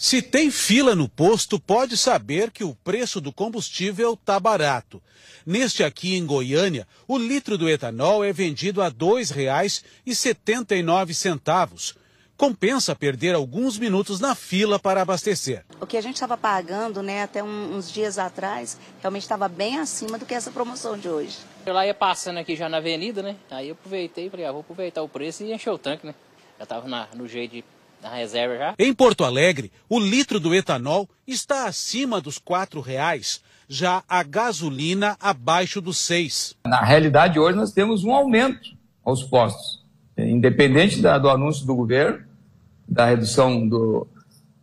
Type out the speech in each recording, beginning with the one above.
Se tem fila no posto, pode saber que o preço do combustível está barato. Neste aqui em Goiânia, o litro do etanol é vendido a R$ 2,79. Compensa perder alguns minutos na fila para abastecer. O que a gente estava pagando né, até um, uns dias atrás, realmente estava bem acima do que essa promoção de hoje. Eu lá ia passando aqui já na avenida, né? Aí eu aproveitei e falei, ah, vou aproveitar o preço e encher o tanque, né? Já estava no jeito de na reserva já. Em Porto Alegre, o litro do etanol está acima dos R$ reais, já a gasolina abaixo dos seis. Na realidade, hoje nós temos um aumento aos postos. É, independente da, do anúncio do governo, da redução do,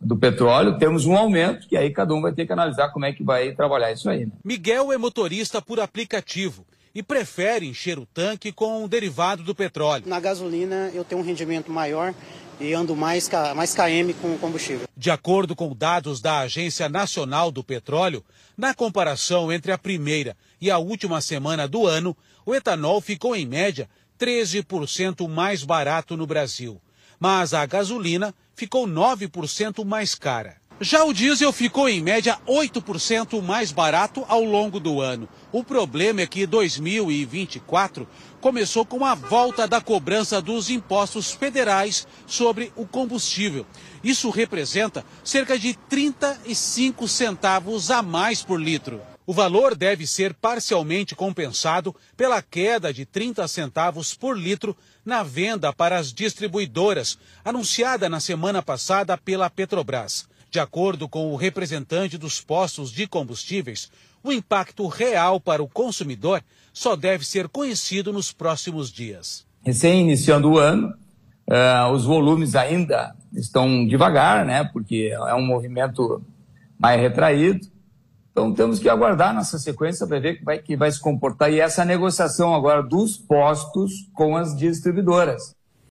do petróleo, temos um aumento que aí cada um vai ter que analisar como é que vai trabalhar isso aí. Né? Miguel é motorista por aplicativo e prefere encher o tanque com um derivado do petróleo. Na gasolina eu tenho um rendimento maior e ando mais, mais KM com o combustível. De acordo com dados da Agência Nacional do Petróleo, na comparação entre a primeira e a última semana do ano, o etanol ficou em média 13% mais barato no Brasil, mas a gasolina ficou 9% mais cara. Já o diesel ficou em média 8% mais barato ao longo do ano. O problema é que 2024 começou com a volta da cobrança dos impostos federais sobre o combustível. Isso representa cerca de 35 centavos a mais por litro. O valor deve ser parcialmente compensado pela queda de 30 centavos por litro na venda para as distribuidoras, anunciada na semana passada pela Petrobras. De acordo com o representante dos postos de combustíveis, o impacto real para o consumidor só deve ser conhecido nos próximos dias. Recém iniciando o ano, uh, os volumes ainda estão devagar, né? Porque é um movimento mais retraído. Então temos que aguardar nossa sequência para ver como é que vai se comportar e essa negociação agora dos postos com as distribuidoras.